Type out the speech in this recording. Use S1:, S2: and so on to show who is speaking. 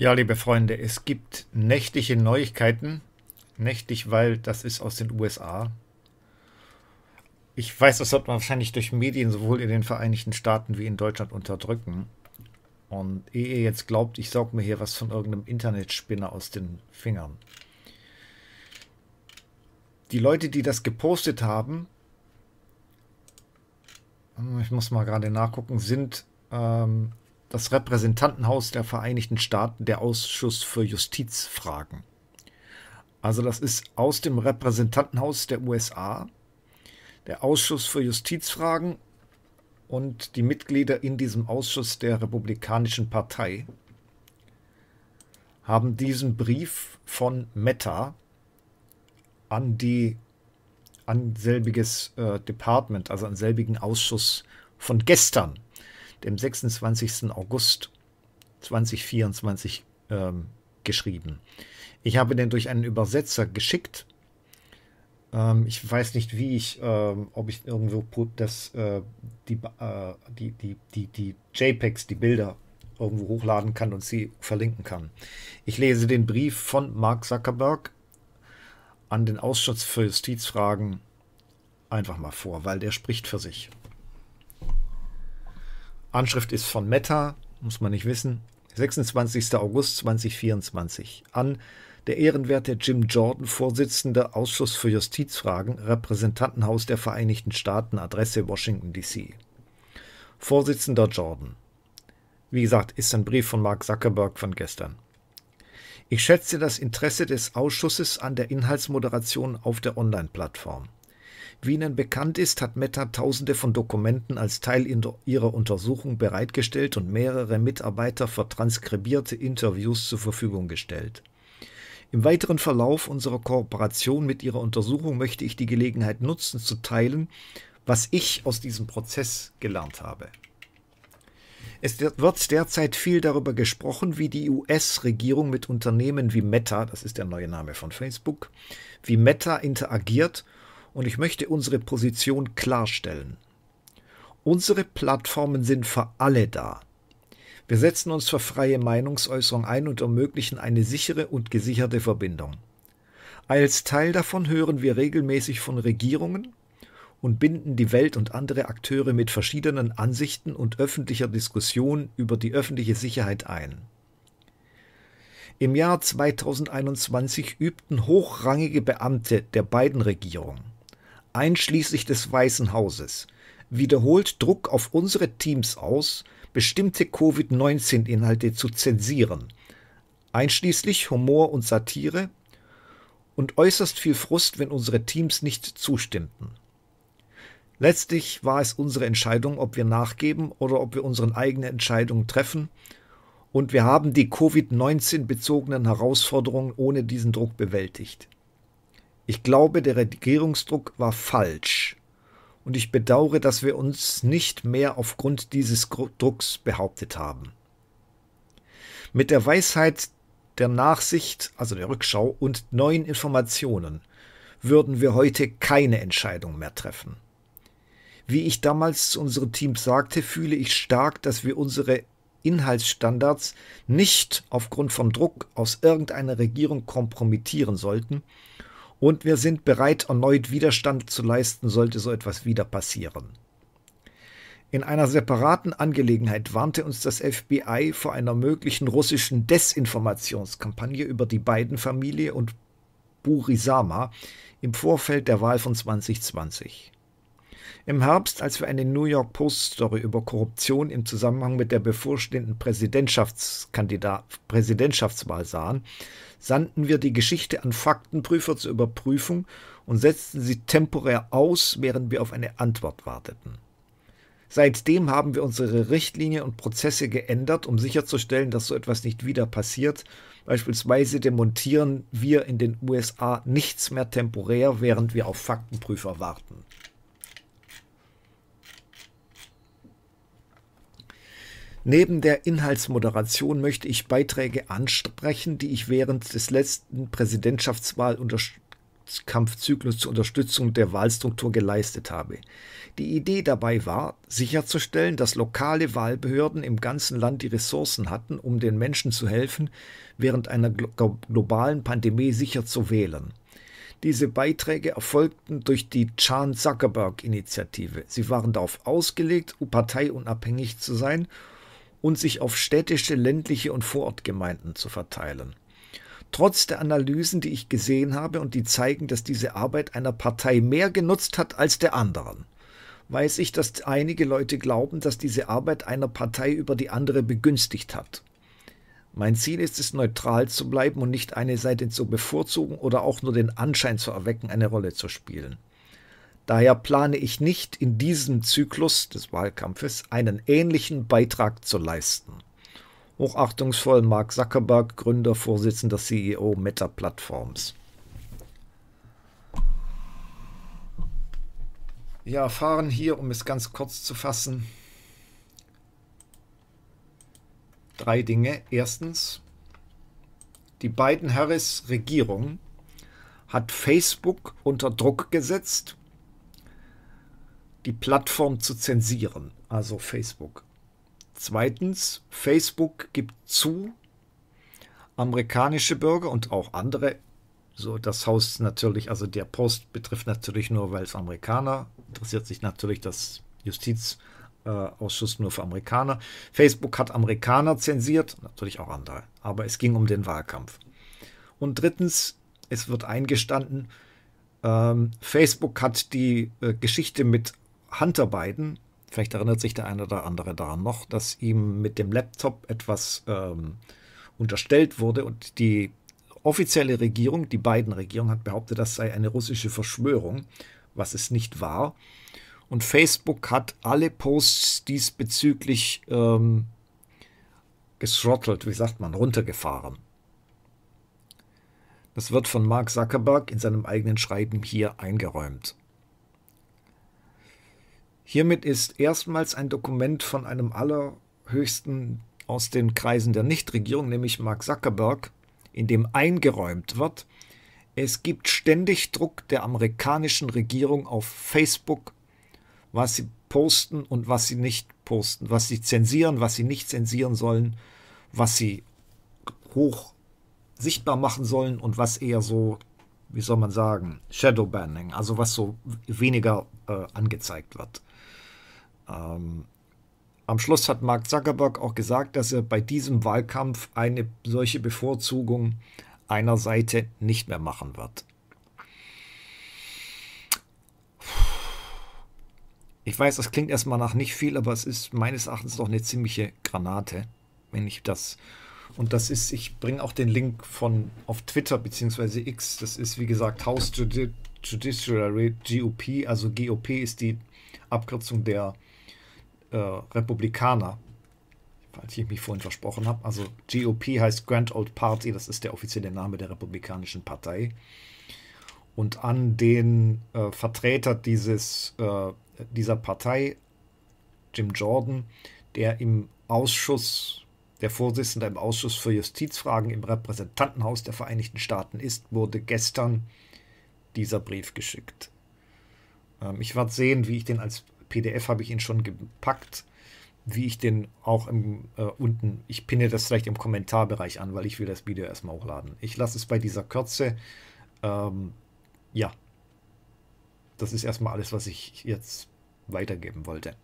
S1: Ja, liebe Freunde, es gibt nächtliche Neuigkeiten. Nächtlich, weil das ist aus den USA. Ich weiß, das wird man wahrscheinlich durch Medien sowohl in den Vereinigten Staaten wie in Deutschland unterdrücken. Und ehe ihr jetzt glaubt, ich saug mir hier was von irgendeinem Internetspinner aus den Fingern. Die Leute, die das gepostet haben, ich muss mal gerade nachgucken, sind ähm, das Repräsentantenhaus der Vereinigten Staaten der Ausschuss für Justizfragen. Also das ist aus dem Repräsentantenhaus der USA, der Ausschuss für Justizfragen und die Mitglieder in diesem Ausschuss der Republikanischen Partei haben diesen Brief von Meta an die an selbiges äh, Department, also an selbigen Ausschuss von gestern dem 26. August 2024 ähm, geschrieben. Ich habe den durch einen Übersetzer geschickt. Ähm, ich weiß nicht, wie ich, ähm, ob ich irgendwo das, äh, die, äh, die, die, die, die JPEGs, die Bilder irgendwo hochladen kann und sie verlinken kann. Ich lese den Brief von Mark Zuckerberg an den Ausschuss für Justizfragen einfach mal vor, weil der spricht für sich. Anschrift ist von Meta, muss man nicht wissen. 26. August 2024 an der ehrenwerte Jim Jordan, Vorsitzender Ausschuss für Justizfragen, Repräsentantenhaus der Vereinigten Staaten, Adresse Washington, D.C. Vorsitzender Jordan. Wie gesagt, ist ein Brief von Mark Zuckerberg von gestern. Ich schätze das Interesse des Ausschusses an der Inhaltsmoderation auf der Online-Plattform. Wie Ihnen bekannt ist, hat Meta tausende von Dokumenten als Teil ihrer Untersuchung bereitgestellt und mehrere Mitarbeiter für transkribierte Interviews zur Verfügung gestellt. Im weiteren Verlauf unserer Kooperation mit Ihrer Untersuchung möchte ich die Gelegenheit nutzen, zu teilen, was ich aus diesem Prozess gelernt habe. Es wird derzeit viel darüber gesprochen, wie die US-Regierung mit Unternehmen wie Meta, das ist der neue Name von Facebook, wie Meta interagiert und ich möchte unsere Position klarstellen. Unsere Plattformen sind für alle da. Wir setzen uns für freie Meinungsäußerung ein und ermöglichen eine sichere und gesicherte Verbindung. Als Teil davon hören wir regelmäßig von Regierungen und binden die Welt und andere Akteure mit verschiedenen Ansichten und öffentlicher Diskussion über die öffentliche Sicherheit ein. Im Jahr 2021 übten hochrangige Beamte der beiden Regierungen einschließlich des Weißen Hauses, wiederholt Druck auf unsere Teams aus, bestimmte Covid-19-Inhalte zu zensieren, einschließlich Humor und Satire und äußerst viel Frust, wenn unsere Teams nicht zustimmten. Letztlich war es unsere Entscheidung, ob wir nachgeben oder ob wir unsere eigenen Entscheidungen treffen, und wir haben die Covid-19 bezogenen Herausforderungen ohne diesen Druck bewältigt. Ich glaube, der Regierungsdruck war falsch. Und ich bedauere, dass wir uns nicht mehr aufgrund dieses Drucks behauptet haben. Mit der Weisheit der Nachsicht, also der Rückschau und neuen Informationen würden wir heute keine Entscheidung mehr treffen. Wie ich damals zu unserem Team sagte, fühle ich stark, dass wir unsere Inhaltsstandards nicht aufgrund von Druck aus irgendeiner Regierung kompromittieren sollten und wir sind bereit, erneut Widerstand zu leisten, sollte so etwas wieder passieren. In einer separaten Angelegenheit warnte uns das FBI vor einer möglichen russischen Desinformationskampagne über die beiden Familie und Burisama im Vorfeld der Wahl von 2020. Im Herbst, als wir eine New York Post-Story über Korruption im Zusammenhang mit der bevorstehenden Präsidentschaftswahl sahen, sandten wir die Geschichte an Faktenprüfer zur Überprüfung und setzten sie temporär aus, während wir auf eine Antwort warteten. Seitdem haben wir unsere Richtlinie und Prozesse geändert, um sicherzustellen, dass so etwas nicht wieder passiert. Beispielsweise demontieren wir in den USA nichts mehr temporär, während wir auf Faktenprüfer warten. Neben der Inhaltsmoderation möchte ich Beiträge ansprechen, die ich während des letzten Präsidentschaftswahlkampfzyklus zur Unterstützung der Wahlstruktur geleistet habe. Die Idee dabei war, sicherzustellen, dass lokale Wahlbehörden im ganzen Land die Ressourcen hatten, um den Menschen zu helfen, während einer globalen Pandemie sicher zu wählen. Diese Beiträge erfolgten durch die Chan Zuckerberg-Initiative. Sie waren darauf ausgelegt, parteiunabhängig zu sein und sich auf städtische, ländliche und Vorortgemeinden zu verteilen. Trotz der Analysen, die ich gesehen habe und die zeigen, dass diese Arbeit einer Partei mehr genutzt hat als der anderen, weiß ich, dass einige Leute glauben, dass diese Arbeit einer Partei über die andere begünstigt hat. Mein Ziel ist es, neutral zu bleiben und nicht eine Seite zu bevorzugen oder auch nur den Anschein zu erwecken, eine Rolle zu spielen. Daher plane ich nicht, in diesem Zyklus des Wahlkampfes einen ähnlichen Beitrag zu leisten. Hochachtungsvoll Mark Zuckerberg, Gründer, Vorsitzender, CEO Meta Plattforms. Ja, fahren hier, um es ganz kurz zu fassen, drei Dinge. Erstens, die Biden-Harris-Regierung hat Facebook unter Druck gesetzt, die Plattform zu zensieren, also Facebook. Zweitens, Facebook gibt zu, amerikanische Bürger und auch andere, so das Haus natürlich, also der Post betrifft natürlich nur, weil es Amerikaner, interessiert sich natürlich das Justizausschuss äh, nur für Amerikaner. Facebook hat Amerikaner zensiert, natürlich auch andere, aber es ging um den Wahlkampf. Und drittens, es wird eingestanden, ähm, Facebook hat die äh, Geschichte mit Hunter Biden, vielleicht erinnert sich der eine oder andere daran noch, dass ihm mit dem Laptop etwas ähm, unterstellt wurde und die offizielle Regierung, die biden Regierung, hat behauptet, das sei eine russische Verschwörung, was es nicht war. Und Facebook hat alle Posts diesbezüglich ähm, geschrottelt, wie sagt man, runtergefahren. Das wird von Mark Zuckerberg in seinem eigenen Schreiben hier eingeräumt. Hiermit ist erstmals ein Dokument von einem allerhöchsten aus den Kreisen der Nichtregierung, nämlich Mark Zuckerberg, in dem eingeräumt wird, es gibt ständig Druck der amerikanischen Regierung auf Facebook, was sie posten und was sie nicht posten, was sie zensieren, was sie nicht zensieren sollen, was sie hoch sichtbar machen sollen und was eher so, wie soll man sagen, Shadowbanning, also was so weniger äh, angezeigt wird. Ähm, am Schluss hat Mark Zuckerberg auch gesagt, dass er bei diesem Wahlkampf eine solche Bevorzugung einer Seite nicht mehr machen wird. Ich weiß, das klingt erstmal nach nicht viel, aber es ist meines Erachtens doch eine ziemliche Granate, wenn ich das. Und das ist, ich bringe auch den Link von auf Twitter bzw. X. Das ist wie gesagt House Judiciary GOP, also GOP ist die Abkürzung der äh, Republikaner, falls ich mich vorhin versprochen habe. Also GOP heißt Grand Old Party, das ist der offizielle Name der Republikanischen Partei. Und an den äh, Vertreter dieses, äh, dieser Partei, Jim Jordan, der im Ausschuss, der Vorsitzende im Ausschuss für Justizfragen im Repräsentantenhaus der Vereinigten Staaten ist, wurde gestern dieser Brief geschickt. Ähm, ich werde sehen, wie ich den als PDF habe ich ihn schon gepackt, wie ich den auch im, äh, unten, ich pinne das vielleicht im Kommentarbereich an, weil ich will das Video erstmal hochladen. Ich lasse es bei dieser Kürze. Ähm, ja, das ist erstmal alles, was ich jetzt weitergeben wollte.